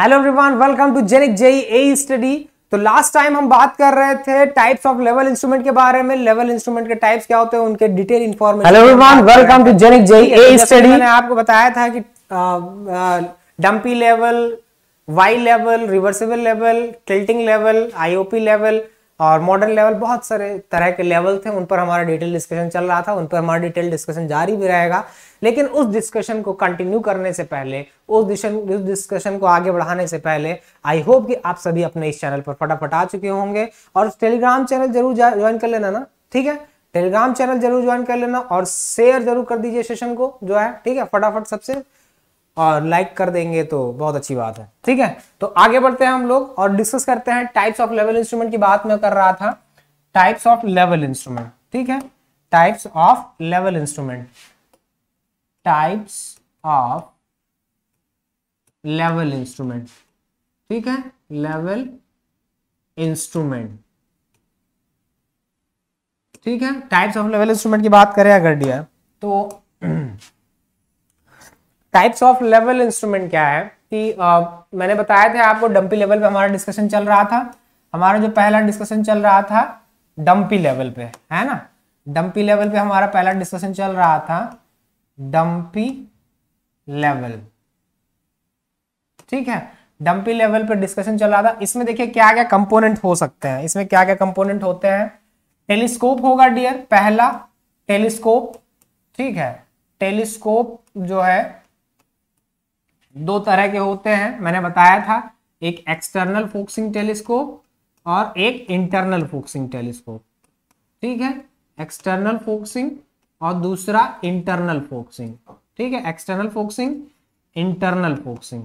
Hello everyone welcome to जेनिक JE A study तो last time हम बात कर रहे थे टाइप्स ऑफ लेवल इंस्ट्रूमेंट के बारे में लेवल इंस्ट्रूमेंट के टाइप्स क्या होते हैं उनके detail information hello everyone welcome to जेनिक जेई ए स्टडी मैंने आपको बताया था कि dumpy level Y level reversible level tilting level IOP level और मॉडर्न लेवल बहुत सारे तरह के लेवल थे उन पर हमारा डिटेल डिस्कशन चल रहा था उन पर हमारा डिटेल डिस्कशन जारी भी रहेगा लेकिन उस डिस्कशन को कंटिन्यू करने से पहले उस डिस्कशन को आगे बढ़ाने से पहले आई होप कि आप सभी अपने इस चैनल पर फटाफट आ चुके होंगे और टेलीग्राम चैनल जरूर ज्वाइन कर लेना ना ठीक है टेलीग्राम चैनल जरूर ज्वाइन कर लेना और शेयर जरूर कर दीजिए सेशन को जो है ठीक है फटाफट सबसे और लाइक कर देंगे तो बहुत अच्छी बात है ठीक है तो आगे बढ़ते हैं हम लोग और डिस्कस करते हैं टाइप्स ऑफ लेवल इंस्ट्रूमेंट की बात मैं कर रहा था टाइप्स ऑफ लेवल इंस्ट्रूमेंट ठीक है types of level instrument types of level instrument ठीक है लेवल इंस्ट्रूमेंट ठीक है टाइप्स ऑफ लेवल इंस्ट्रूमेंट की बात करें अगर डी तो टाइप्स ऑफ लेवल इंस्ट्रूमेंट क्या है कि uh, मैंने बताया था आपको डंपी लेवल पे हमारा डिस्कशन चल रहा था हमारा जो पहला डिस्कशन चल रहा था डम्पी लेवल पे है ना डंपी लेवल पे हमारा पहला डिस्कशन चल रहा था डंपी लेवल ठीक है डंपी लेवल पर डिस्कशन चल रहा था इसमें देखिए क्या क्या कंपोनेंट हो सकते हैं इसमें क्या क्या कंपोनेंट होते हैं टेलीस्कोप होगा डियर पहला टेलीस्कोप ठीक है टेलीस्कोप जो है दो तरह के होते हैं मैंने बताया था एक एक्सटर्नल फोक्सिंग टेलीस्कोप और एक इंटरनल फोक्सिंग टेलीस्कोप ठीक है एक्सटर्नल फोक्सिंग और दूसरा इंटरनल फोकसिंग ठीक है एक्सटर्नल फोकसिंग इंटरनल फोक्सिंग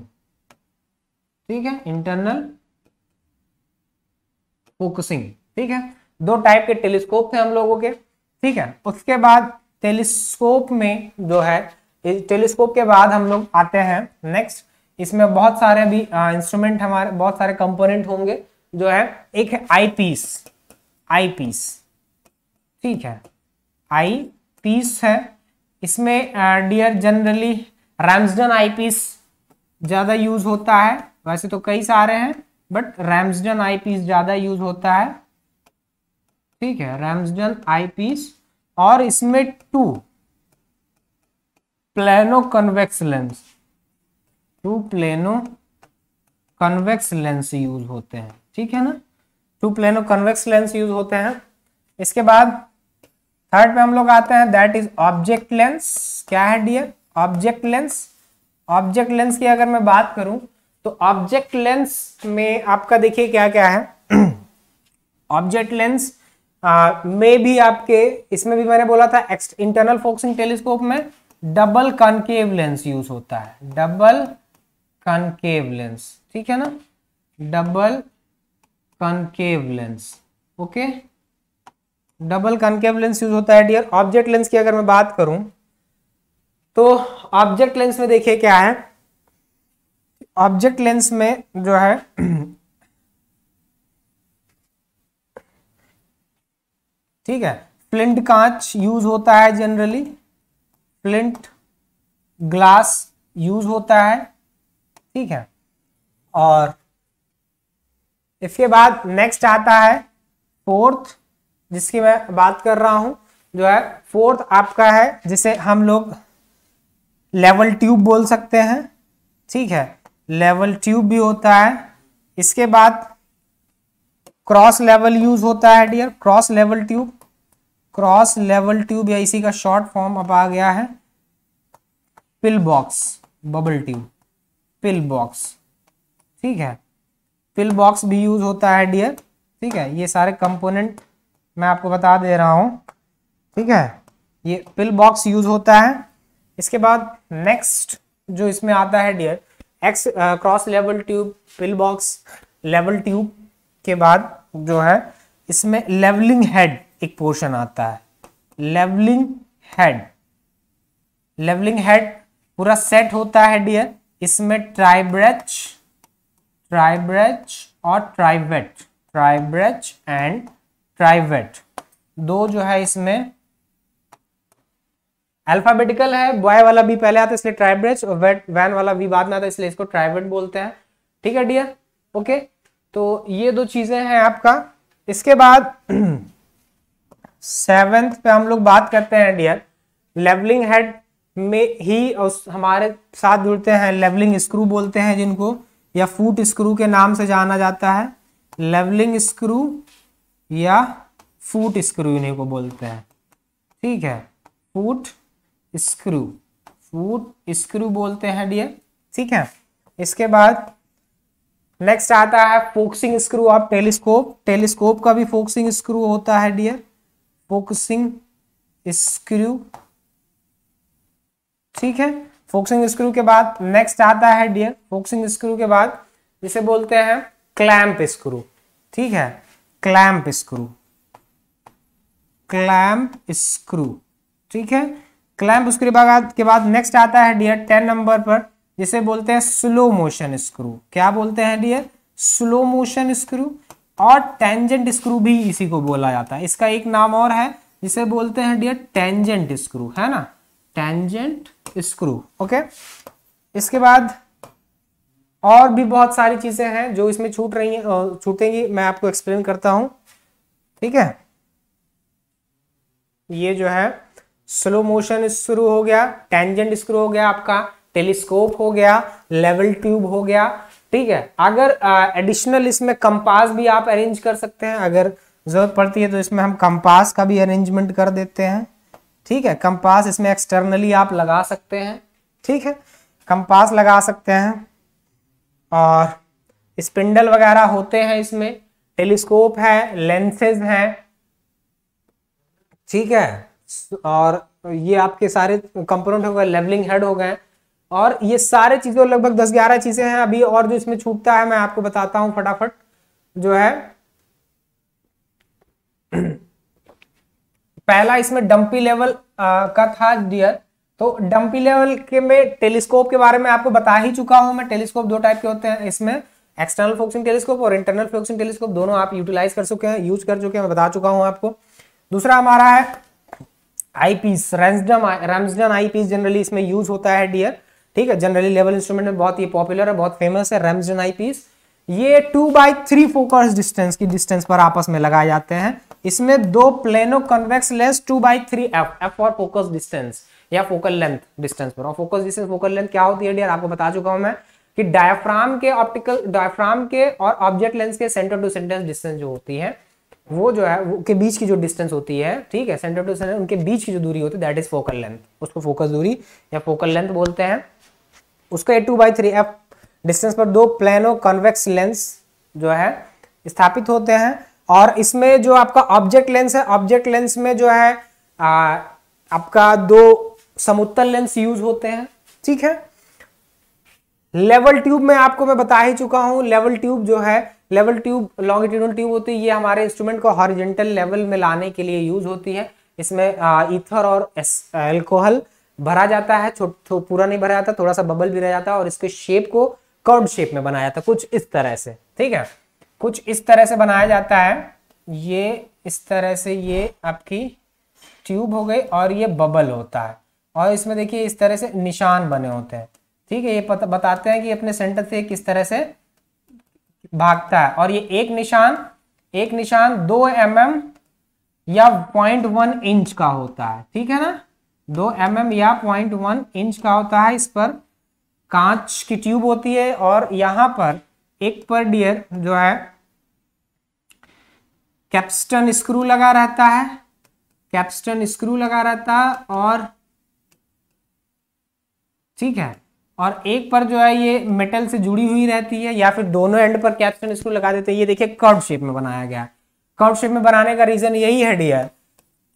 ठीक है इंटरनल फोकसिंग ठीक है दो टाइप के टेलीस्कोप थे हम लोगों के ठीक है उसके बाद टेलीस्कोप में जो है टेलीस्कोप के बाद हम लोग आते हैं नेक्स्ट इसमें बहुत सारे भी इंस्ट्रूमेंट हमारे बहुत सारे कंपोनेंट होंगे जो है एक है आई पीस आई पीस ठीक है आई पीस है इसमें डियर जनरली रैम्सडन आईपीस ज़्यादा यूज होता है वैसे तो कई सारे हैं बट रैम्सडन आईपीस ज़्यादा यूज होता है ठीक है रैम्सडन आईपीस और इसमें two plano convex lens two plano convex lens use होते हैं ठीक है ना two plano convex lens use होते हैं इसके बाद थर्ड पे हम लोग आते हैं दैट इज ऑब्जेक्ट लेंस क्या है dear object lens object lens की अगर मैं बात करूं तो ऑब्जेक्ट लेंस में आपका देखिए क्या क्या है ऑब्जेक्ट लेंस में भी आपके इसमें भी मैंने बोला था इंटरनल फोकसिंग टेलीस्कोप में डबल कॉन्केव लेंस यूज होता है डबल कॉन्केव लेंस ठीक है ना double concave lens okay okay? Double concave lens use होता है डियर ऑब्जेक्ट लेंस की अगर मैं बात करूं तो ऑब्जेक्ट लेंस में देखिए क्या है ऑब्जेक्ट लेंस में जो है ठीक है फ्लिंट कांच यूज होता है जनरली फ्लिंट ग्लास यूज होता है ठीक है और इसके बाद नेक्स्ट आता है फोर्थ जिसकी मैं बात कर रहा हूं जो है फोर्थ आपका है जिसे हम लोग लेवल ट्यूब बोल सकते हैं ठीक है लेवल ट्यूब भी होता है इसके बाद क्रॉस लेवल यूज होता है dear cross level tube cross level tube या इसी का शॉर्ट फॉर्म अब आ गया है pill box bubble tube pill box ठीक है पिल बॉक्स भी यूज होता है डियर ठीक है ये सारे कंपोनेंट मैं आपको बता दे रहा हूँ ठीक है ये पिल बॉक्स यूज होता है इसके बाद नेक्स्ट जो इसमें आता है dear X cross level tube pill box level tube के बाद जो है इसमें लेवलिंग हेड एक पोर्शन आता है लेवलिंग हेड लेवलिंग हेड पूरा सेट होता है डियर इसमें ट्राइब्रच ट्राइब्रच और ट्राइवेट ट्राइब्रच एंड प्राइवेट दो जो है इसमें अल्फाबेटिकल है बॉय वाला भी पहले आता है इसलिए ट्राइब्रेज और वेट वैन वाला भी बाद में आता है इसलिए इसको ट्राइवेट बोलते हैं ठीक है डियर ओके तो ये दो चीजें हैं आपका इसके बाद सेवेंथ पे हम लोग बात करते हैं डियर लेवलिंग हेड में ही उस हमारे साथ जुड़ते हैं लेवलिंग स्क्रू बोलते हैं जिनको या फूट स्क्रू के नाम से जाना जाता है लेवलिंग स्क्रू या फूट स्क्रू इन्हीं को बोलते हैं ठीक है फूट स्क्रू फूट स्क्रू बोलते हैं डियर ठीक है इसके बाद नेक्स्ट आता है focusing screw of telescope telescope का भी फोक्सिंग स्क्रू होता है डियर फोक्सिंग स्क्रू ठीक है फोक्सिंग स्क्रू के बाद नेक्स्ट आता है डियर फोक्सिंग स्क्रू के बाद जिसे बोलते हैं क्लैंप स्क्रू ठीक है क्लैंप स्क्रू क्लैंप स्क्रू ठीक है क्लैंप स्क्रू के बाद नेक्स्ट आता है डियर टेन नंबर पर जिसे बोलते हैं स्लो मोशन स्क्रू क्या बोलते हैं डियर स्लो मोशन स्क्रू और टेंजेंट स्क्रू भी इसी को बोला जाता है इसका एक नाम और है जिसे बोलते हैं डियर टेंजेंट स्क्रू है ना टेंजेंट स्क्रू ओके इसके बाद और भी बहुत सारी चीजें हैं जो इसमें छूट रही हैं छूटेंगी मैं आपको एक्सप्लेन करता हूं ठीक है ये जो है स्लो मोशन शुरू हो गया टेंजेंट स्क्रू हो गया आपका टेलीस्कोप हो गया लेवल ट्यूब हो गया ठीक है अगर एडिशनल इसमें कंपास भी आप अरेंज कर सकते हैं अगर जरूरत पड़ती है तो इसमें हम कंपास का भी अरेंजमेंट कर देते हैं ठीक है कंपास इसमें एक्सटर्नली आप लगा सकते हैं ठीक है कंपास लगा सकते हैं और स्पिंडल वगैरह होते हैं इसमें टेलीस्कोप है लेंसेज हैं ठीक है और ये आपके सारे कंपोनेंट हो गए लेवलिंग हेड हो गए और ये सारे चीज़ें लगभग दस ग्यारह चीज़ें हैं अभी और जो इसमें छूटता है मैं आपको बताता हूँ फटाफट जो है पहला इसमें डंपी लेवल आ, का था डियर तो डंपी लेवल के में टेलीस्कोप के बारे में आपको बता ही चुका हूं मैं टेलीस्कोप दो टाइप के होते हैं इसमें एक्सटर्नल फोक्सिंग टेलीस्कोप और इंटरनल फोक्सिंग टेलीस्कोप दोनों आप यूटिलाइज कर चुके हैं यूज कर चुके हैं बता चुका हूं आपको दूसरा हमारा है eyepiece Ramsden Ramsden eyepiece generally इसमें यूज होता है डियर ठीक है जनरली लेवल इंस्ट्रूमेंट में बहुत ये पॉपुलर है बहुत फेमस है रैम्सडन आईपीस ये two by three focus distance की डिस्टेंस पर आपस में लगाए जाते हैं इसमें दो plano convex lens two by three F F for focus distance या फोकल लेंथ डिस्टेंस पर और फोकस डिस्टेंस फोकल लेंथ क्या होती है डियर आपको बता चुका हूं मैं कि डायफ्राम के ऑप्टिकल डायफ्राम के और ऑब्जेक्ट लेंस के सेंटर टू सेंटर डिस्टेंस जो होती है वो जो है वो के बीच की जो डिस्टेंस होती है ठीक है सेंटर टू सेंटर उनके बीच की जो दूरी होती है दैट इज फोकल लेंथ उसको फोकस दूरी या फोकल लेंथ बोलते हैं उसका a two by three F distance पर दो प्लेनो कॉन्वेक्स लेंस जो है स्थापित होते हैं और इसमें जो आपका ऑब्जेक्ट लेंस है ऑब्जेक्ट लेंस में जो है आ, आपका दो समुत्तल लेंस यूज होते हैं ठीक है लेवल ट्यूब में आपको मैं बता ही चुका हूं लेवल ट्यूब जो है लेवल ट्यूब लॉन्गिट्यूडल ट्यूब होती है ये हमारे इंस्ट्रूमेंट को हॉरिजेंटल लेवल में लाने के लिए यूज होती है इसमें ईथर और एल्कोहल भरा जाता है तो पूरा नहीं भरा जाता थोड़ा सा बबल भी रह जाता है और इसके शेप को कर्व शेप में बनाया जाता है कुछ इस तरह से ठीक है कुछ इस तरह से बनाया जाता है ये इस तरह से ये आपकी ट्यूब हो गई और ये बबल होता है और इसमें देखिए इस तरह से निशान बने होते हैं ठीक है ये पता बताते हैं कि अपने सेंटर से किस तरह से भागता है और ये एक निशान एक निशान दो एम mm या पॉइंट वन इंच का होता है ठीक है ना दो एम mm या पॉइंट वन इंच का होता है इस पर कांच की ट्यूब होती है और यहाँ पर एक पर डियर जो है कैप्स्टन स्क्रू लगा रहता है कैप्स्टन स्क्रू लगा रहता है और ठीक है और एक पर जो है ये मेटल से जुड़ी हुई रहती है या फिर दोनों एंड पर कैप्सन स्क्रू लगा देते हैं ये देखिए कर्व शेप में बनाया गया है कर्व शेप में बनाने का रीजन यही है डियर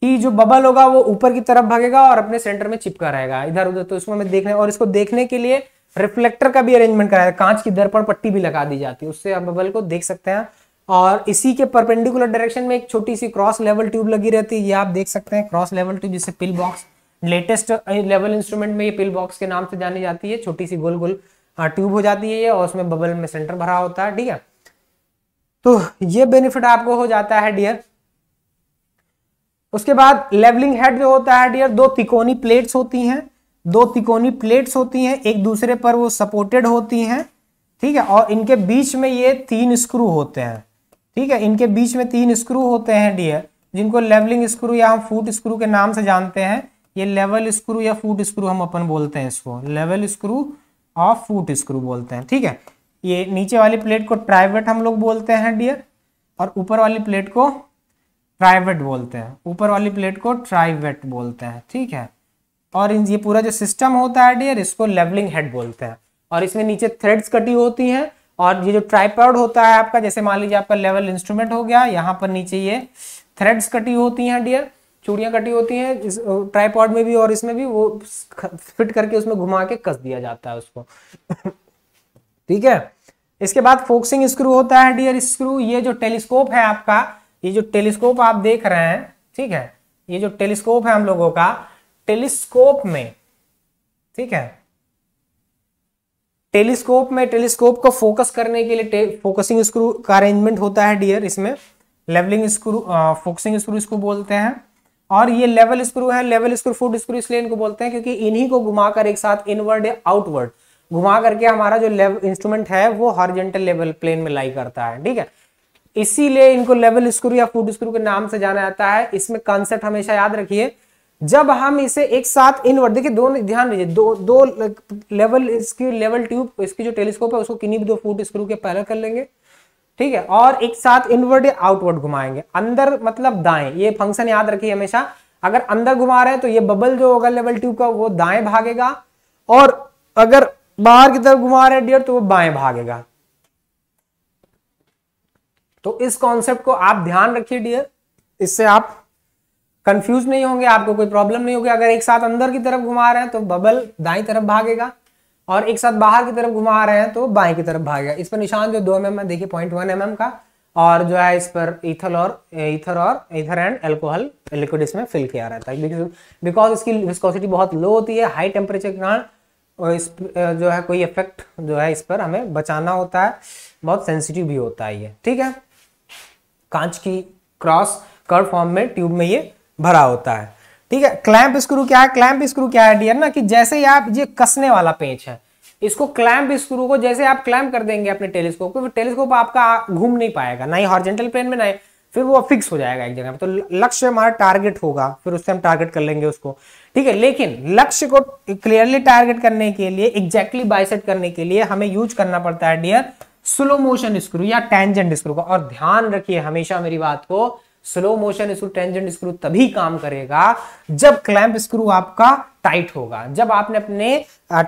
कि जो बबल होगा वो ऊपर की तरफ भागेगा और अपने सेंटर में चिपका रहेगा इधर उधर तो इसमें मैं देखने और इसको देखने के लिए रिफ्लेक्टर का भी अरेंजमेंट कराया कांच की दर्पण पट्टी भी लगा दी जाती है उससे आप बबल को देख सकते हैं और इसी के परपेंडिकुलर डायरेक्शन में एक छोटी सी क्रॉस लेवल ट्यूब लगी रहती है ये आप देख सकते हैं क्रॉस लेवल ट्यूब जिसे pill box latest level instrument में ये पिल बॉक्स के नाम से जानी जाती है छोटी सी गोल गोल हाँ, ट्यूब हो जाती है ये और उसमें बबल में सेंटर भरा होता है ठीक है तो ये बेनिफिट आपको हो जाता है डियर उसके बाद लेवलिंग हेड जो होता है डियर दो तिकोनी प्लेट्स होती हैं दो तिकोनी प्लेट्स होती हैं एक दूसरे पर वो सपोर्टेड होती हैं ठीक है और इनके बीच में ये तीन स्क्रू होते हैं ठीक है इनके बीच में तीन स्क्रू होते हैं डियर जिनको लेवलिंग स्क्रू या हम फूट स्क्रू के नाम से जानते हैं ये लेवल स्क्रू या फूट स्क्रू हम अपन बोलते हैं इसको लेवल स्क्रू और फूट स्क्रू बोलते हैं ठीक है ये नीचे वाली प्लेट को प्राइवेट हम लोग बोलते हैं डियर और ऊपर वाली प्लेट को ट्राइवेट बोलते हैं ऊपर वाली प्लेट को ट्राइवेट बोलते हैं ठीक है और ये पूरा जो सिस्टम होता है डियर इसको लेवलिंग हेड बोलते हैं और इसमें नीचे थ्रेड्स कटी होती हैं और ये जो ट्राईपॉड होता है आपका जैसे मान लीजिए आपका लेवल इंस्ट्रूमेंट हो गया यहाँ पर नीचे ये थ्रेड्स कटी होती हैं डियर चूड़ियाँ कटी होती हैं इस ट्राईपॉड में भी और इसमें भी वो फिट करके उसमें घुमा के कस दिया जाता है उसको ठीक है इसके बाद फोक्सिंग स्क्रू होता है डियर स्क्रू ये जो टेलीस्कोप है आपका ये जो टेलीस्कोप आप देख रहे हैं ठीक है ये जो टेलीस्कोप है हम लोगों का टेलीस्कोप में ठीक है टेलीस्कोप में टेलीस्कोप को फोकस करने के लिए फोकसिंग स्क्रू का अरेंजमेंट होता है डियर इसमें लेवलिंग स्क्रू फोकसिंग स्क्रू इसको बोलते हैं और ये लेवल स्क्रू है लेवल स्क्रू फुट स्क्रू इसलिए इनको बोलते हैं क्योंकि इन्हीं को घुमाकर एक साथ इनवर्ड या आउटवर्ड घुमा करके हमारा जो इंस्ट्रूमेंट है वो हॉरिजेंटल लेवल प्लेन में लाई करता है ठीक है इसीलिए इनको लेवल स्क्रू या फुट स्क्रू के नाम से जाना जाता है इसमें कॉन्सेप्ट हमेशा याद रखिए जब हम इसे एक साथ इनवर्ड देखिए दोनों ध्यान दीजिए दो दो लेवल इसकी लेवल ट्यूब इसकी जो टेलीस्कोप है उसको किन्हीं भी दो फुट स्क्रू के पैरल कर लेंगे ठीक है और एक साथ इनवर्ड या आउटवर्ड घुमाएंगे अंदर मतलब दाएं ये फंक्शन याद रखिए हमेशा अगर अंदर घुमा रहे हैं तो ये बबल जो होगा लेवल ट्यूब का वो दाएं भागेगा और अगर बाहर की तरफ घुमा रहे हैं डियर तो वो बाएं भागेगा तो इस कॉन्सेप्ट को आप ध्यान रखिए डियर इससे आप कंफ्यूज नहीं होंगे आपको कोई प्रॉब्लम नहीं होगी अगर एक साथ अंदर की तरफ घुमा रहे हैं तो बबल दाई तरफ भागेगा और एक साथ बाहर की तरफ घुमा रहे हैं तो बाएं की तरफ भागेगा इस पर निशान जो दो एम mm एम देखिए पॉइंट वन एम एम का और जो है इस पर इथल और इथर और इथर एंड एल्कोहल लिक्विड इसमें फिल किया रहता है बिकॉज इसकी विस्कोसिटी बहुत लो होती है हाई टेम्परेचर के कारण इस जो है कोई इफेक्ट जो है इस पर हमें बचाना होता है बहुत सेंसिटिव भी होता है ये ठीक है कांच की क्रॉस कर फॉर्म में ट्यूब में ये भरा होता है ठीक है क्लैंप स्क्रू क्या है क्लैंप स्क्रू क्या है डियर ना कि जैसे ही आप ये कसने वाला पेच है इसको क्लैंप स्क्रू को जैसे आप क्लैंप कर देंगे अपने टेलीस्कोप को टेलीस्कोप आपका घूम नहीं पाएगा ना ही हॉर्जेंटल प्लेन में ना ही फिर वो फिक्स हो जाएगा एक जगह पर तो लक्ष्य हमारा टारगेट होगा फिर उससे हम टारगेट कर लेंगे उसको ठीक है लेकिन लक्ष्य को क्लियरली टारगेट करने के लिए एग्जैक्टली बाइसेट करने के लिए हमें यूज करना पड़ता है डियर स्लो मोशन स्क्रू या टेंजेंट स्क्रू का और ध्यान रखिए हमेशा मेरी बात को slow motion screw tangent screw तभी काम करेगा जब क्लैंप स्क्रू आपका टाइट होगा जब आपने अपने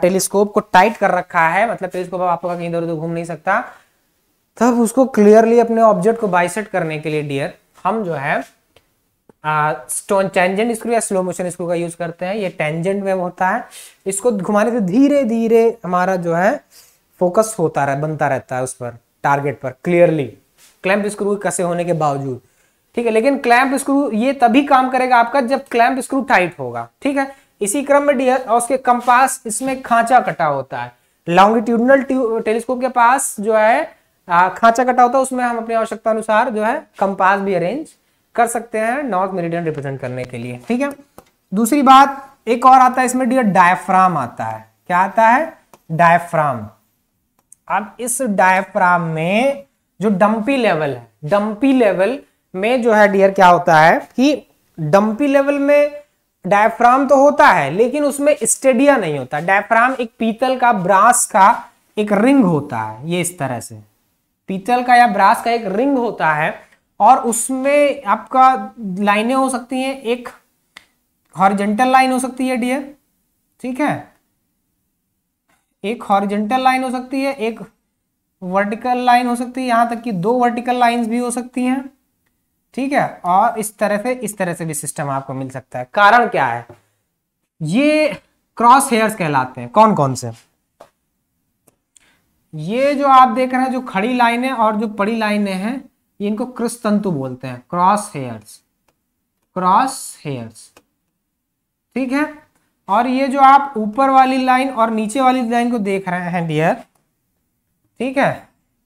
टेलीस्कोप को टाइट कर रखा है मतलब टेलीस्कोप आपका कहीं इधर उधर घूम नहीं सकता तब उसको क्लियरली अपने ऑब्जेक्ट को बाइसेट करने के लिए डियर हम जो है स्टोन टेंजेंट स्क्रू या स्लो मोशन स्क्रू का यूज करते हैं ये टेंजेंट में होता है इसको घुमाने से धीरे धीरे हमारा जो है फोकस होता रह बनता रहता है उस पर टारगेट पर क्लियरली क्लैंप स्क्रू कसे होने के बावजूद ठीक है लेकिन क्लैंप स्क्रू ये तभी काम करेगा आपका जब क्लैंप स्क्रू टाइट होगा ठीक है इसी क्रम में और उसके कंपास इसमें खांचा कटा होता है लॉन्गिट्यूडनल टेलीस्कोप के पास जो है खांचा कटा होता है उसमें हम अपनी आवश्यकता अनुसार जो है कंपास भी अरेंज कर सकते हैं नॉर्थ मेरिडियन रिप्रेजेंट करने के लिए ठीक है दूसरी बात एक और आता है इसमें डियर डायफ्राम आता है क्या आता है डायफ्राम अब इस डायफ्राम में जो डंपी लेवल है डंपी लेवल में जो है डियर क्या होता है कि डंपी लेवल में डायफ्राम तो होता है लेकिन उसमें स्टेडिया नहीं होता डायफ्राम एक पीतल का ब्रास का एक रिंग होता है ये इस तरह से पीतल का या ब्रास का एक रिंग होता है और उसमें आपका लाइनें हो सकती हैं एक हॉरिजेंटल लाइन हो सकती है डियर ठीक है एक हॉरिजेंटल लाइन हो सकती है एक वर्टिकल लाइन हो सकती है यहां तक कि दो वर्टिकल लाइंस भी हो सकती हैं ठीक है और इस तरह से इस तरह से भी सिस्टम आपको मिल सकता है कारण क्या है ये क्रॉस हेयर्स कहलाते हैं कौन कौन से ये जो आप देख रहे हैं जो खड़ी लाइनें और जो पड़ी लाइनें हैं इनको क्रिस तंतु बोलते हैं क्रॉस हेयर्स क्रॉस हेयर्स ठीक है और ये जो आप ऊपर वाली लाइन और नीचे वाली लाइन को देख रहे हैं डियर ठीक है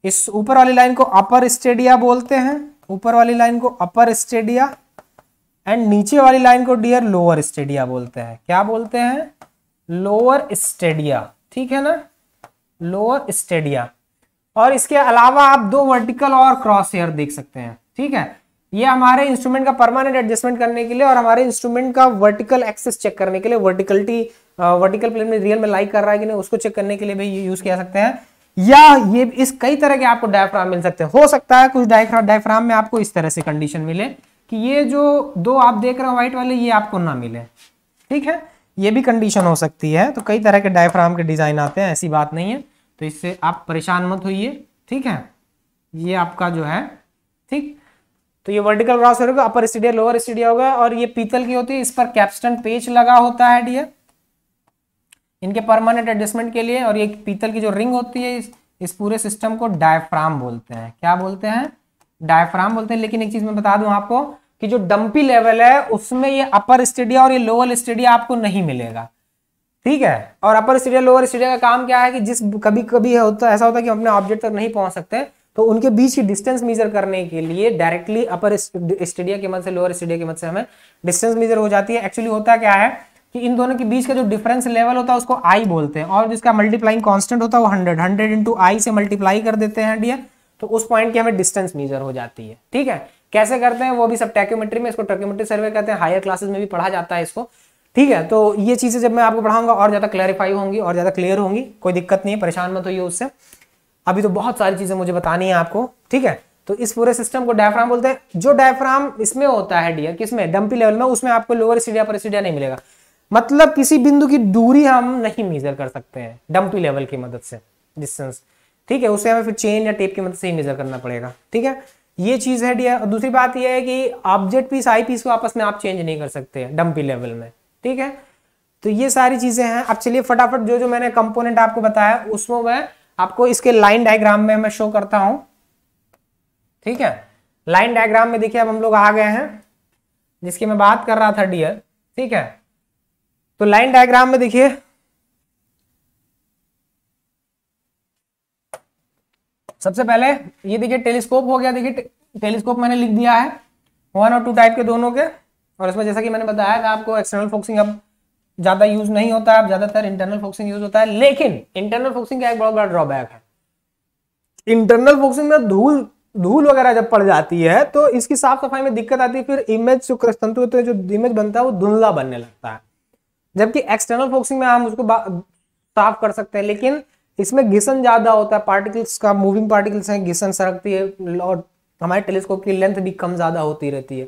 इस ऊपर वाली लाइन को अपर स्टेडिया बोलते हैं ऊपर वाली लाइन को अपर स्टेडिया एंड नीचे वाली लाइन को डियर लोअर स्टेडिया बोलते हैं क्या बोलते हैं लोअर स्टेडिया ठीक है ना लोअर स्टेडिया और इसके अलावा आप दो वर्टिकल और क्रॉस हेयर देख सकते हैं ठीक है ये हमारे इंस्ट्रूमेंट का परमानेंट एडजस्टमेंट करने के लिए और हमारे इंस्ट्रूमेंट का वर्टिकल एक्सेस चेक करने के लिए वर्टिकलिटी वर्टिकल प्लेन में रियल में लाइक कर रहा है कि नहीं उसको चेक करने के लिए भी यूज किया सकते हैं या ये इस कई तरह के आपको डायफ्राम मिल सकते हैं हो सकता है कुछ डायफ्राम में आपको इस तरह से कंडीशन मिले कि ये जो दो आप देख रहे हो व्हाइट वाले ये आपको ना मिले ठीक है ये भी कंडीशन हो सकती है तो कई तरह के डायफ्राम के डिजाइन आते हैं ऐसी बात नहीं है तो इससे आप परेशान मत होइए ठीक है ये आपका जो है ठीक तो ये वर्टिकल क्रॉस होगा अपर स्टीडिया लोअर स्टीडिया होगा और ये पीतल की होती है इस पर कैप्सटन पेज लगा होता है डियर इनके परमानेंट एडजस्टमेंट के लिए और ये पीतल की जो रिंग होती है इस, इस पूरे सिस्टम को डायफ्राम बोलते हैं क्या बोलते हैं डायफ्राम बोलते हैं लेकिन एक चीज मैं बता दूं आपको कि जो डंपी लेवल है उसमें ये अपर स्टेडिया और ये लोअर स्टेडिया आपको नहीं मिलेगा ठीक है और अपर स्टेडिया लोअर स्टेडिया का काम क्या है कि जिस कभी कभी होता ऐसा होता है कि हम अपने ऑब्जेक्ट तक नहीं पहुंच सकते तो उनके बीच की डिस्टेंस मीजर करने के लिए डायरेक्टली अपर स्टेडिया के मत से लोअर स्टेडिया के मत से हमें डिस्टेंस मीजर हो जाती है एक्चुअली होता क्या है कि इन दोनों के बीच का जो डिफरेंस लेवल होता है उसको आई बोलते हैं और जिसका मल्टीप्लाइंग कॉन्स्टेंट होता है वो हंड्रेड हंड्रेड इंटू आई से मल्टीप्लाई कर देते हैं डियर तो उस पॉइंट की हमें डिस्टेंस मेजर हो जाती है ठीक है कैसे करते हैं वो भी सब टैक्योमेट्री में इसको टैक्योमेट्री सर्वे कहते हैं हायर क्लासेस में भी पढ़ा जाता है इसको ठीक है तो ये चीज़ें जब मैं आपको पढ़ाऊंगा और ज़्यादा क्लैरिफाई होंगी और ज़्यादा क्लियर होंगी कोई दिक्कत नहीं है परेशान मत होइए उससे अभी तो बहुत सारी चीज़ें मुझे बतानी है आपको ठीक है तो इस पूरे सिस्टम को डायफ्राम बोलते हैं जो डायफ्राम इसमें होता है डियर किसमें डम्पी लेवल में उसमें आपको लोअर स्टीडिया पर सीडिया नहीं मिलेगा मतलब किसी बिंदु की दूरी हम नहीं मेजर कर सकते हैं डंपी लेवल की मदद से डिस्टेंस ठीक है उसे हमें फिर चेन या टेप की मदद से ही मेजर करना पड़ेगा ठीक है ये चीज है डियर दूसरी बात यह है कि ऑब्जेक्ट पीस आई पीस को आपस में आप चेंज नहीं कर सकते डम्पी लेवल में ठीक है तो ये सारी चीजें हैं अब चलिए फटाफट जो जो मैंने कंपोनेंट आपको बताया उसमें मैं आपको इसके लाइन डायग्राम में मैं शो करता हूं ठीक है लाइन डायग्राम में देखिए अब हम लोग आ गए हैं जिसकी मैं बात कर रहा था डियर ठीक है तो लाइन डायग्राम में देखिए सबसे पहले ये देखिए टेलीस्कोप हो गया देखिए टेलीस्कोप मैंने लिख दिया है वन और टू टाइप के दोनों के और इसमें जैसा कि मैंने बताया था आपको एक्सटर्नल फोक्सिंग अब ज्यादा यूज नहीं होता है अब ज्यादातर इंटरनल फोक्सिंग यूज होता है लेकिन इंटरनल फोक्सिंग का एक बहुत बड़ा ड्रॉबैक है इंटरनल फोक्सिंग में धूल धूल वगैरह जब पड़ जाती है तो इसकी साफ सफाई में दिक्कत आती है फिर इमेज जो क्रस्तंतु होते हैं जो इमेज बनता है वो धुंधला बनने लगता है जबकि एक्सटर्नल फोक्सिंग में हम उसको साफ कर सकते हैं लेकिन इसमें घिसन ज्यादा होता है पार्टिकल्स का मूविंग पार्टिकल्स हैं घिसन सरकती है और हमारे टेलीस्कोप की लेंथ भी कम ज्यादा होती रहती है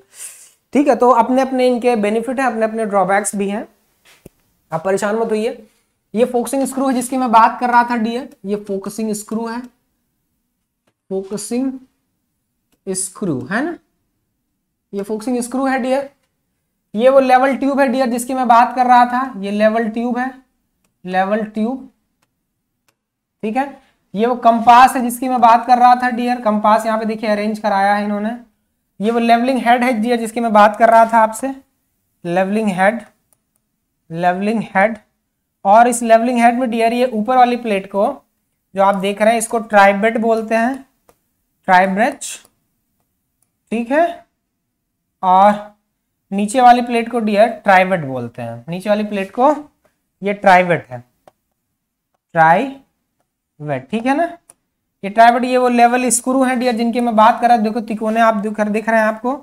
ठीक है तो अपने अपने इनके बेनिफिट है अपने अपने ड्रॉबैक्स भी हैं आप परेशान मत होइए ये, ये फोकसिंग स्क्रू है जिसकी मैं बात कर रहा था डी ये फोकसिंग स्क्रू है फोकसिंग स्क्रू है ना ये फोकसिंग स्क्रू है डियर ये वो लेवल ट्यूब है डियर जिसकी मैं बात कर रहा था ये लेवल ट्यूब है लेवल ट्यूब ठीक है ये वो कंपास है जिसकी मैं बात कर रहा था डियर कंपास यहाँ पे देखिए अरेंज कराया है इन्होंने ये वो लेवलिंग हेड है डियर जिसकी मैं बात कर रहा था आपसे लेवलिंग हेड लेवलिंग हेड और इस लेवलिंग हेड में डियर ये ऊपर वाली प्लेट को जो आप देख रहे हैं इसको ट्राइब्रेट बोलते हैं ट्राइब्रेच ठीक है और नीचे वाली प्लेट को डियर ट्राइवेट बोलते हैं नीचे वाली प्लेट को ये ट्राइवेट है ट्राइवेट ठीक है ना ये ट्राइवेट ये वो लेवल स्क्रू है डियर जिनके मैं बात कर रहा देखो तिकोने आप दिख रहे हैं आपको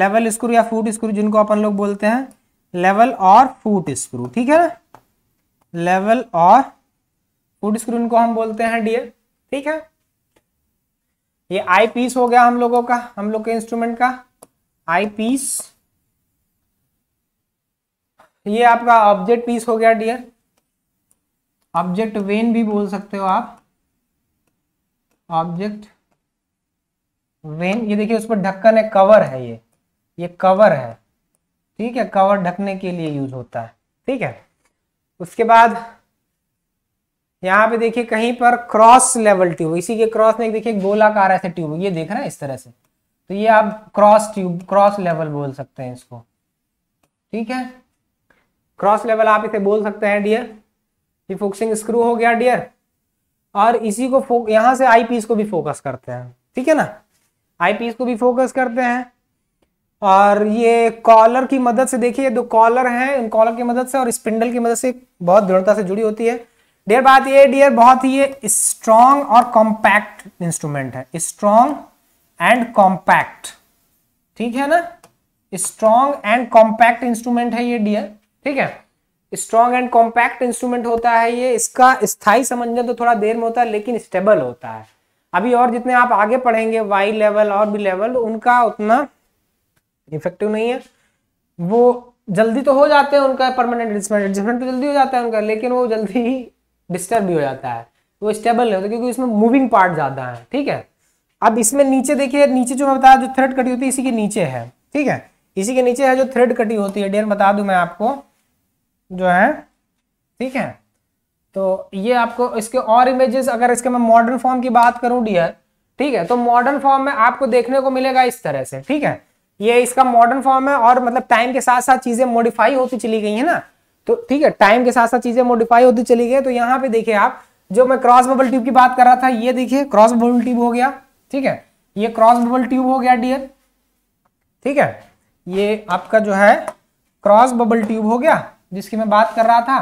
लेवल स्क्रू या फूट स्क्रू जिनको अपन लोग बोलते हैं लेवल और फूट स्क्रू ठीक है ना लेवल और फूट स्क्रू इनको हम बोलते हैं डियर ठीक है ये आई पीस हो गया हम लोगों का हम लोग के इंस्ट्रूमेंट का आई पीस तो ये आपका ऑब्जेक्ट पीस हो गया डियर ऑब्जेक्ट वेन भी बोल सकते हो आप ऑब्जेक्ट वेन ये देखिए उस पर ढक्कन है कवर है ये ये कवर है ठीक है कवर ढकने के लिए यूज होता है ठीक है उसके बाद यहाँ पे देखिए कहीं पर क्रॉस लेवल ट्यूब इसी के क्रॉस में देखिए गोलाकार ऐसे ट्यूब ये देख रहे हैं इस तरह से तो ये आप क्रॉस ट्यूब क्रॉस लेवल बोल सकते हैं इसको ठीक है क्रॉस लेवल आप इसे बोल सकते हैं डियर ये फोकसिंग स्क्रू हो गया डियर और इसी को यहाँ से आई पीस को भी फोकस करते हैं ठीक है ना आई पीस को भी फोकस करते हैं और ये कॉलर की मदद से देखिए ये दो कॉलर हैं इन कॉलर की मदद से और स्पिंडल की मदद से बहुत दृढ़ता से जुड़ी होती है डियर बात ये डियर बहुत ही ये स्ट्रांग और कॉम्पैक्ट इंस्ट्रूमेंट है स्ट्रॉन्ग एंड कॉम्पैक्ट ठीक है ना स्ट्रॉन्ग एंड कॉम्पैक्ट इंस्ट्रूमेंट है ये डियर ठीक है स्ट्रॉन्ग एंड कॉम्पैक्ट इंस्ट्रूमेंट होता है ये इसका स्थाई समंजन तो थोड़ा देर में होता है लेकिन स्टेबल होता है अभी और जितने आप आगे पढ़ेंगे वाई लेवल और भी लेवल उनका उतना इफेक्टिव नहीं है वो जल्दी तो हो जाते हैं उनका परमानेंट एडजस्टमेंट तो जल्दी हो जाता है उनका लेकिन वो जल्दी ही डिस्टर्ब भी हो जाता है वो स्टेबल नहीं होता क्योंकि इसमें मूविंग पार्ट ज़्यादा है ठीक है अब इसमें नीचे देखिए नीचे जो मैं बताया जो थ्रेड कटी होती है इसी के नीचे है ठीक है इसी के नीचे है जो थ्रेड कटी होती है डेयर बता दू मैं आपको जो है ठीक है तो ये आपको इसके और इमेजेस अगर इसके मैं मॉडर्न फॉर्म की बात करूं डियर ठीक है तो मॉडर्न फॉर्म में आपको देखने को मिलेगा इस तरह से ठीक है ये इसका मॉडर्न फॉर्म है और मतलब टाइम के साथ साथ चीजें मॉडिफाई होती चली गई है ना तो ठीक है टाइम के साथ साथ चीजें मॉडिफाई होती चली गई तो यहाँ पे देखिए आप जो मैं क्रॉस बबल ट्यूब की बात कर रहा था ये देखिए क्रॉस बबल ट्यूब हो गया ठीक है ये क्रॉस बबल ट्यूब हो गया डियर ठीक है ये आपका जो है क्रॉस बबल ट्यूब हो गया जिसकी मैं बात कर रहा था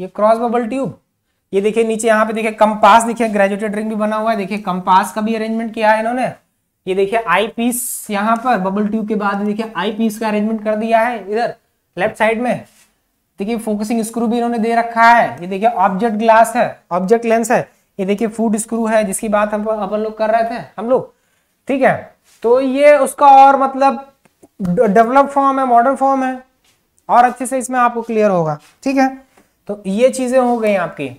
ये क्रॉस बबल ट्यूब ये देखिए नीचे यहाँ पे देखिए कंपास देखिए ग्रेजुएटेड रिंग भी बना हुआ है देखिए कंपास का भी अरेंजमेंट किया है इन्होंने ये देखिए आई पीस यहाँ पर बबल ट्यूब के बाद देखिए आई पीस का अरेंजमेंट कर दिया है इधर लेफ्ट साइड में देखिए फोकसिंग स्क्रू भी इन्होंने दे रखा है ये देखिए ऑब्जेक्ट ग्लास है ऑब्जेक्ट लेंस है ये देखिए फूड स्क्रू है जिसकी बात हम अपन लोग कर रहे थे हम लोग ठीक है तो ये उसका और मतलब डेवलप फॉर्म है मॉडर्न फॉर्म है और अच्छे से इसमें आपको क्लियर होगा ठीक है तो ये चीजें हो गई आपकी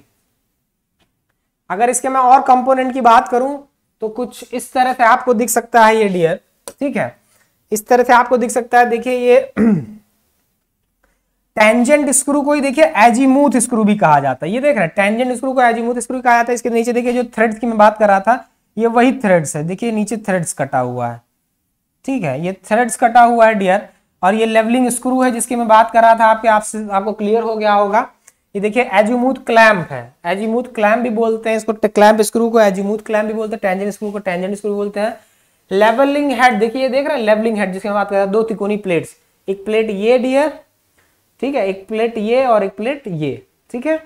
अगर इसके मैं और कंपोनेंट की बात करूं तो कुछ इस तरह से आपको दिख सकता है ये डियर ठीक है इस तरह से आपको दिख सकता है देखिए ये टेंजेंट स्क्रू को ही देखिए एजीमूथ स्क्रू भी कहा जाता है ये देख रहे हैं टेंजेंट स्क्रू को एजीमूथ स्क्रू कहा जाता है इसके नीचे देखिए जो थ्रेड्स की मैं बात कर रहा था ये वही थ्रेड्स है देखिए नीचे थ्रेड्स कटा हुआ है ठीक है ये थ्रेड्स कटा हुआ है डियर और ये लेवलिंग स्क्रू है जिसकी मैं बात कर रहा था आपके आपसे आपको क्लियर हो गया होगा ये देखिए एजीमूथ क्लैम्प है एजीमूथ क्लैम्प भी बोलते हैं इसको क्लैम्प स्क्रू को एजीमूथ क्लैम्प भी बोलते हैं टेंजेंट स्क्रू को टेंजेंट स्क्रू बोलते हैं लेवलिंग हेड देखिए देख रहे हैं लेवलिंग हेड जिसकी बात कर रहा है दो तिकोनी प्लेट्स एक प्लेट ये डियर ठीक है एक प्लेट ये और एक प्लेट ये ठीक है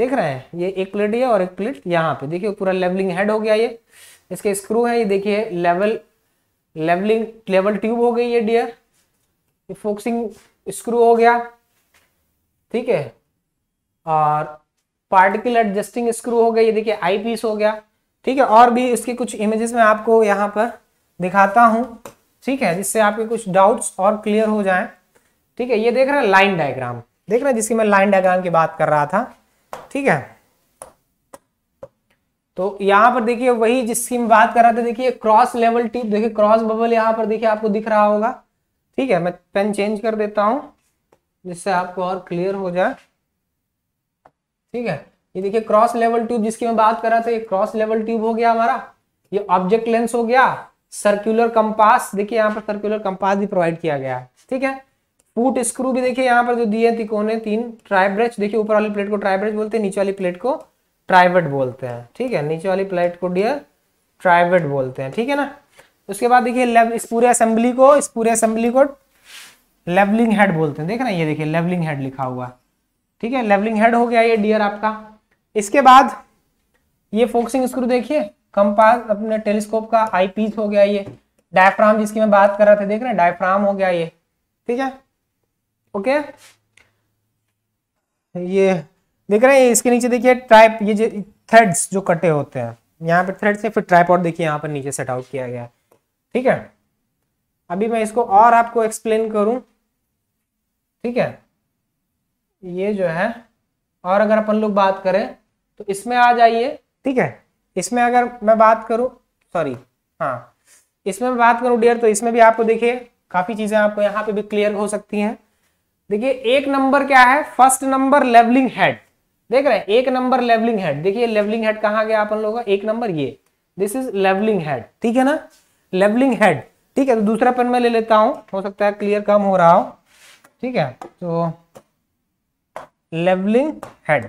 देख रहे हैं ये एक प्लेट ये और एक प्लेट यहाँ पे देखिए पूरा लेवलिंग हेड हो गया ये इसके स्क्रू है ये देखिए लेवल लेवलिंग लेवल ट्यूब हो गई ये डियर ये फोक्सिंग स्क्रू हो गया ठीक है और पार्टिकल एडजस्टिंग स्क्रू हो गया ये देखिए आई पीस हो गया ठीक है और भी इसके कुछ इमेजेस में आपको यहाँ पर दिखाता हूँ ठीक है जिससे आपके कुछ डाउट्स और क्लियर हो जाए ठीक है ये देख रहे हैं लाइन डायग्राम देख रहे हैं जिसकी मैं लाइन डायग्राम की बात कर रहा था ठीक है तो यहाँ पर देखिए वही जिसकी मैं बात कर रहा था देखिए क्रॉस लेवल टिप देखिए क्रॉस बबल यहाँ पर देखिए आपको दिख रहा होगा ठीक है मैं पेन चेंज कर देता हूँ जिससे आपको और क्लियर हो जाए ठीक है ये देखिए क्रॉस लेवल ट्यूब जिसकी मैं बात कर रहा था ये क्रॉस लेवल ट्यूब हो गया हमारा ये ऑब्जेक्ट लेंस हो गया सर्कुलर कंपास देखिए यहाँ पर सर्कुलर कंपास भी प्रोवाइड किया गया है ठीक है फूट स्क्रू भी देखिए यहाँ पर जो दिए तिकोने तीन ट्राइब्रेच देखिए ऊपर वाली प्लेट को ट्राइब्रेच बोलते हैं नीचे वाली प्लेट को ट्राइवेट बोलते हैं ठीक है नीचे वाली प्लेट को डियर ट्राइवेट बोलते हैं ठीक है ना उसके बाद देखिए इस पूरे असेंबली को इस पूरे असेंबली को लेवलिंग हेड बोलते हैं देख रहे हैं ये देखिए लेवलिंग हेड लिखा हुआ ठीक है लेवलिंग हेड हो गया ये डियर आपका इसके बाद ये फोकसिंग स्क्रू देखिए कंपास अपने टेलीस्कोप का आई पीस हो गया ये डायफ्राम जिसकी मैं बात कर रहा था देख रहे हैं डायफ्राम हो गया ये ठीक है ओके ये देख रहे हैं इसके नीचे देखिए ट्राइप ये थ्रेड्स जो कटे होते हैं यहाँ पे थ्रेड्स है फिर ट्राइपॉड देखिए यहाँ पर नीचे सेट आउट किया गया है ठीक है अभी मैं इसको और आपको एक्सप्लेन करूं ठीक है ये जो है और अगर अपन लोग बात करें तो इसमें आ जाइए ठीक है इसमें अगर मैं बात करूं सॉरी हाँ इसमें मैं बात करूं डियर तो इसमें भी आपको देखिए काफी चीजें आपको यहाँ पे भी क्लियर हो सकती हैं देखिए एक नंबर क्या है फर्स्ट नंबर लेवलिंग हेड देख रहे हैं एक नंबर लेवलिंग हेड देखिए लेवलिंग हेड कहाँ गया अपन लोगों का एक नंबर ये दिस इज लेवलिंग हेड ठीक है ना लेवलिंग हेड ठीक है तो दूसरा पेन में ले लेता हूं हो सकता है क्लियर कम हो रहा हो ठीक है तो लेवलिंग हेड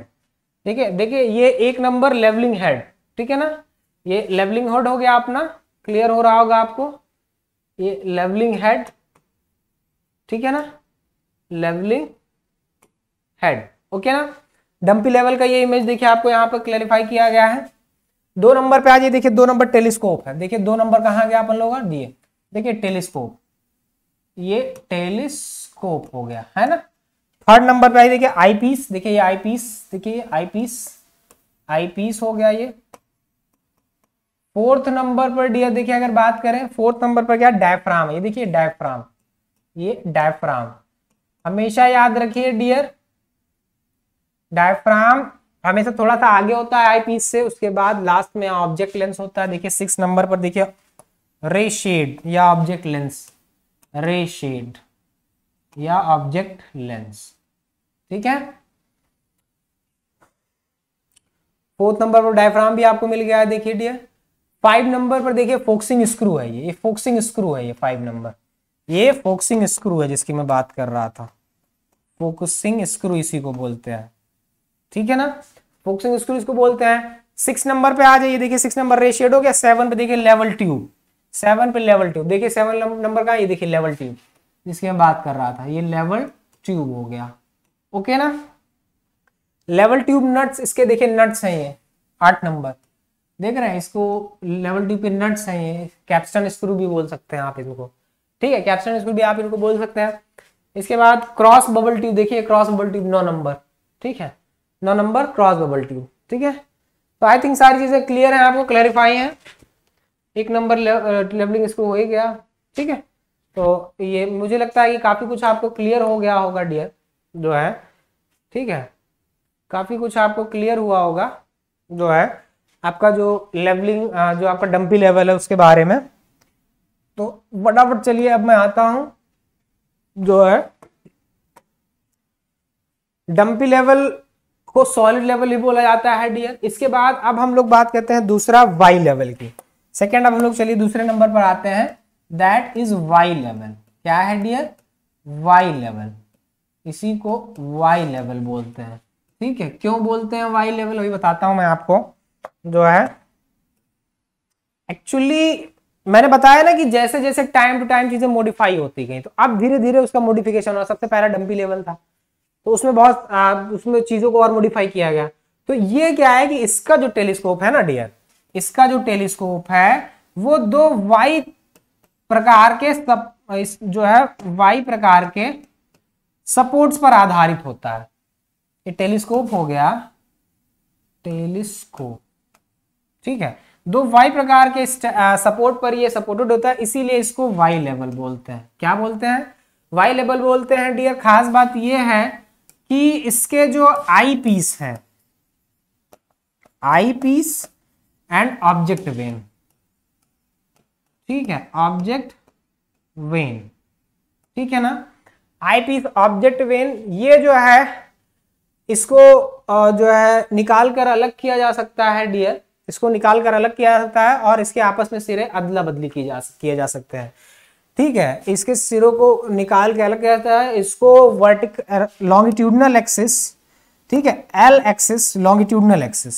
ठीक है देखिए ये एक नंबर लेवलिंग हेड ठीक है ना ये लेवलिंग हेड हो गया अपना क्लियर हो रहा होगा आपको ये लेवलिंग हेड ठीक है ना लेवलिंग हेड ओके ना डंपी लेवल का ये इमेज देखिए आपको यहाँ पर क्लैरिफाई किया गया है दो नंबर पे आ जाइए देखिए दो नंबर टेलीस्कोप है देखिए दो नंबर कहाँ गया अपन लोग डी देखिए टेलीस्कोप ये टेलीस्कोप हो गया है ना थर्ड नंबर पे आइए देखिए आईपीस देखिए ये आईपीस देखिए आईपीस आईपीस हो गया ये फोर्थ नंबर पर डियर देखिए अगर बात करें फोर्थ नंबर पर क्या डायफ्राम ये देखिए डायफ्राम ये डायफ्राम हमेशा याद रखिए डियर डायफ्राम हमेशा थोड़ा सा आगे होता है आई पीस से उसके बाद लास्ट में ऑब्जेक्ट लेंस होता है देखिए सिक्स नंबर पर देखिए रे शेड या ऑब्जेक्ट लेंस रे शेड या ऑब्जेक्ट लेंस ठीक है फोर्थ नंबर पर डायफ्राम भी आपको मिल गया है देखिए डियर फाइव नंबर पर देखिए फोक्सिंग स्क्रू है ये फोक्सिंग स्क्रू है ये फाइव नंबर ये फोक्सिंग स्क्रू है जिसकी मैं बात कर रहा था फोकसिंग स्क्रू इसी को बोलते हैं ठीक है ना फोक्सिंग स्क्रू इसको बोलते हैं सिक्स नंबर पे आ जाइए देखिए सिक्स नंबर रेशियड हो गया सेवन पे देखिए लेवल ट्यूब सेवन पे लेवल ट्यूब देखिए सेवन नंबर का ये देखिए लेवल ट्यूब जिसकी मैं बात कर रहा था ये लेवल ट्यूब हो गया ओके ना लेवल ट्यूब नट्स इसके देखिए नट्स हैं ये आठ नंबर देख रहे हैं इसको लेवल ट्यूब के नट्स हैं ये कैप्सन स्क्रू भी बोल सकते हैं आप इनको ठीक है कैप्सन स्क्रू भी आप इनको बोल सकते हैं इसके बाद क्रॉस बबल ट्यूब देखिए क्रॉस बबल ट्यूब नौ नंबर ठीक है नौ नंबर क्रॉस बबल ट्यूब ठीक है तो आई थिंक सारी चीज़ें क्लियर हैं आपको क्लैरिफाई हैं एक नंबर लेवलिंग स्क्रू हो ही गया ठीक है तो ये मुझे लगता है कि काफ़ी कुछ आपको क्लियर हो गया होगा डियर जो है ठीक है काफ़ी कुछ आपको क्लियर हुआ होगा जो है आपका जो लेवलिंग uh, जो आपका डंपी लेवल है उसके बारे में तो फटाफट चलिए अब मैं आता हूं जो है डंपी लेवल को सॉलिड लेवल भी बोला जाता है डियर इसके बाद अब हम लोग बात करते हैं दूसरा वाई लेवल की सेकेंड अब हम लोग चलिए दूसरे नंबर पर आते हैं दैट इज वाई लेवल क्या है डियर वाई लेवल इसी को वाई लेवल बोलते हैं ठीक है क्यों बोलते हैं वाई लेवल वही बताता हूं मैं आपको जो है एक्चुअली मैंने बताया ना कि जैसे जैसे टाइम टू टाइम चीजें मॉडिफाई होती गई तो अब धीरे धीरे उसका मॉडिफिकेशन हुआ सबसे पहला डंपी लेवल था तो उसमें बहुत आ, उसमें चीज़ों को और मॉडिफाई किया गया तो ये क्या है कि इसका जो टेलीस्कोप है ना डियर इसका जो टेलीस्कोप है वो दो वाई प्रकार के सप, इस जो है वाई प्रकार के सपोर्ट्स पर आधारित होता है ये टेलीस्कोप हो गया टेलीस्कोप ठीक है दो वाई प्रकार के सपोर्ट पर ये सपोर्टेड होता है इसीलिए इसको वाई लेवल बोलते हैं क्या बोलते हैं वाई लेवल बोलते हैं डियर खास बात यह है कि इसके जो आई पीस है eyepiece and object vane ठीक है ऑब्जेक्ट वेन ठीक है ना आई पीस ऑब्जेक्ट वेन ये जो है इसको जो है निकाल कर अलग किया जा सकता है डियर इसको निकाल कर अलग किया जा सकता है और इसके आपस में सिरे अदला बदली की जा किए जा सकते हैं ठीक है इसके सिरों को निकाल के अलग कहता है इसको वर्टिक लॉन्गिट्यूडनल एक्सिस ठीक है L axis longitudinal axis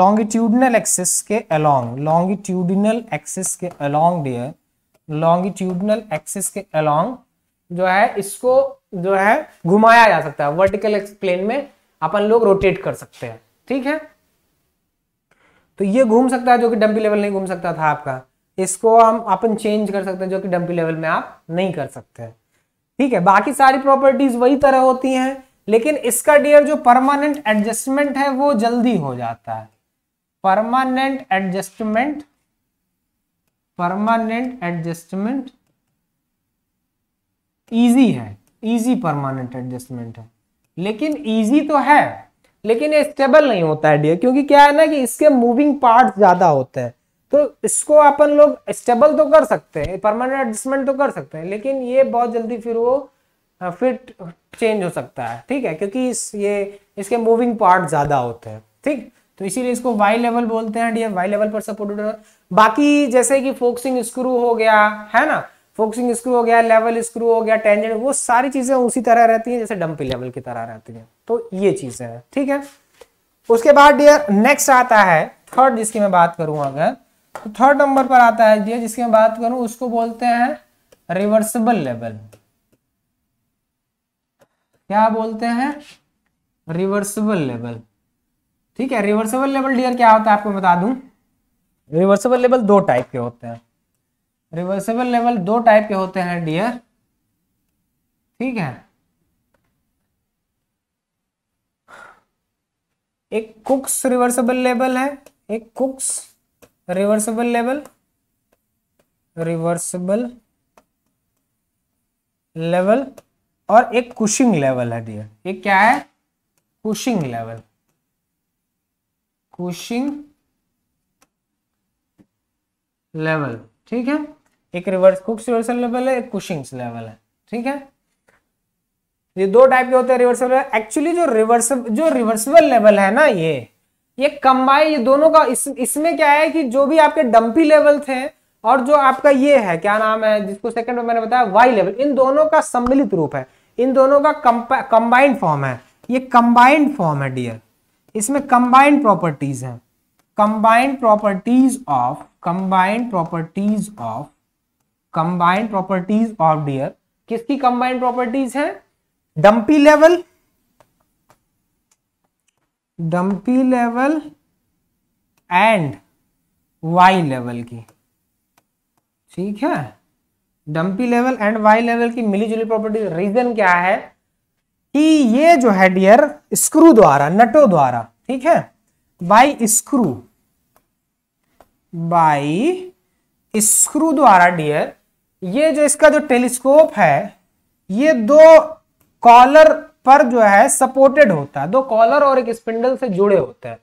longitudinal axis के अलोंग लॉन्गिट्यूडनल एक्सिस के अलोंग डियर लॉन्गिट्यूडनल एक्सिस के अलोंग जो है इसको जो है घुमाया जा सकता है वर्टिकल प्लेन में अपन लोग रोटेट कर सकते हैं ठीक है तो ये घूम सकता है जो कि डम्पी लेवल नहीं घूम सकता था आपका इसको हम अपन चेंज कर सकते हैं जो कि डम्पी लेवल में आप नहीं कर सकते हैं ठीक है बाकी सारी प्रॉपर्टीज वही तरह होती हैं लेकिन इसका डियर जो परमानेंट एडजस्टमेंट है वो जल्दी हो जाता है permanent adjustment permanent adjustment easy है इजी परमानेंट एडजस्टमेंट है लेकिन इजी तो है लेकिन ये स्टेबल नहीं होता है डियर क्योंकि क्या है ना कि इसके मूविंग पार्ट ज्यादा होते हैं तो इसको अपन लोग स्टेबल तो कर सकते हैं परमानेंट एडजस्टमेंट तो कर सकते हैं लेकिन ये बहुत जल्दी फिर वो हाँ, फिट चेंज हो सकता है ठीक है क्योंकि इस ये इसके मूविंग पार्ट ज़्यादा होते हैं ठीक तो इसीलिए इसको वाई लेवल बोलते हैं डियर वाई लेवल पर सपोर्टेड बाकी जैसे कि फोक्सिंग स्क्रू हो गया है ना फोक्सिंग स्क्रू हो गया लेवल स्क्रू हो गया टेंजेंट वो सारी चीज़ें उसी तरह रहती हैं जैसे डम्पी लेवल की तरह रहती हैं तो ये चीज़ें हैं ठीक है उसके बाद डियर नेक्स्ट आता है थर्ड जिसकी मैं बात करूँ अगर तो थर्ड नंबर पर आता है ये जिसकी मैं बात करूं उसको बोलते हैं रिवर्सिबल लेवल क्या बोलते हैं रिवर्सिबल लेवल ठीक है रिवर्सिबल लेवल डियर क्या होता है आपको बता दूं रिवर्सिबल लेवल दो टाइप के होते हैं रिवर्सिबल लेवल दो टाइप के होते हैं डियर ठीक है एक कुक्स रिवर्सिबल लेवल है एक Cooke's reversible level reversible level और एक कुशिंग लेवल है डियर ये क्या है कुशिंग लेवल कुशिंग लेवल ठीक है एक रिवर्स कुक्स रिवर्सल लेवल है एक कुशिंग्स लेवल है ठीक है ये दो टाइप के होते हैं रिवर्सल एक्चुअली जो रिवर्स जो रिवर्सिबल लेवल है ना ये ये कंबाइन ये दोनों का इस इसमें क्या है कि जो भी आपके डंपी लेवल थे और जो आपका ये है क्या नाम है जिसको सेकंड में मैंने बताया वाई लेवल इन दोनों का सम्मिलित रूप है इन दोनों का कंबाइंड फॉर्म है ये कंबाइंड फॉर्म है डियर इसमें कंबाइंड प्रॉपर्टीज है combined properties of combined properties of combined properties of dear किसकी कंबाइंड प्रॉपर्टीज है dumpy level dumpy level and Y level की ठीक है dumpy level and Y level की मिली जुली प्रॉपर्टी रीजन क्या है कि ये जो है डियर स्क्रू द्वारा नटो द्वारा ठीक है बाई स्क्रू बाई स्क्रू द्वारा डियर ये जो इसका जो टेलीस्कोप है ये दो कॉलर पर जो है सपोर्टेड होता है दो कॉलर और एक स्पिंडल से जुड़े होते हैं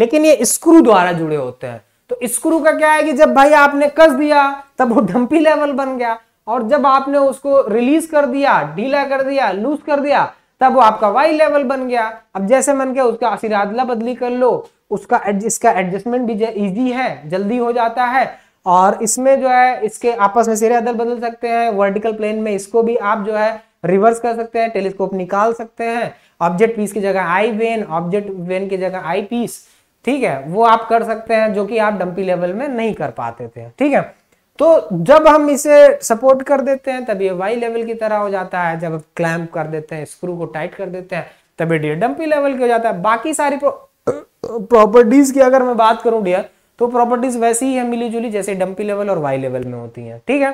लेकिन ये स्क्रू द्वारा जुड़े होते हैं तो स्क्रू का क्या है कि जब भाई आपने कस दिया तब वो डंपी लेवल बन गया और जब आपने उसको रिलीज कर दिया ढीला कर दिया लूज कर दिया तब वो आपका वाई लेवल बन गया अब जैसे मन के उसका असिरादला बदली कर लो उसका इसका एडजस्टमेंट भी ईजी है जल्दी हो जाता है और इसमें जो है इसके आपस में सिरे अदल बदल सकते हैं वर्टिकल प्लेन में इसको भी आप जो है रिवर्स कर सकते हैं टेलीस्कोप निकाल सकते हैं ऑब्जेक्ट पीस की जगह आई वेन ऑब्जेक्ट वेन की जगह आई पीस ठीक है वो आप कर सकते हैं जो कि आप डंपी लेवल में नहीं कर पाते थे ठीक है तो जब हम इसे सपोर्ट कर देते हैं तब ये वाई लेवल की तरह हो जाता है जब क्लैम्प कर देते हैं स्क्रू को टाइट कर देते हैं तभी डियर डंपी लेवल की हो जाता है बाकी सारी प्रॉपर्टीज की अगर मैं बात करूं डियर तो प्रॉपर्टीज वैसी ही है मिली जुली जैसे डंपी लेवल और वाई लेवल में होती है ठीक है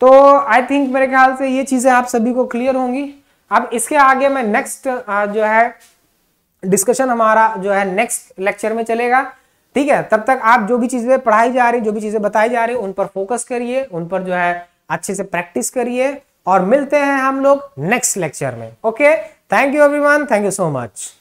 तो आई थिंक मेरे ख्याल से ये चीज़ें आप सभी को क्लियर होंगी अब इसके आगे मैं नेक्स्ट जो है डिस्कशन हमारा जो है नेक्स्ट लेक्चर में चलेगा ठीक है तब तक आप जो भी चीज़ें पढ़ाई जा रही जो भी चीज़ें बताई जा रही उन पर फोकस करिए उन पर जो है अच्छे से प्रैक्टिस करिए और मिलते हैं हम लोग नेक्स्ट लेक्चर में okay thank you everyone thank you so much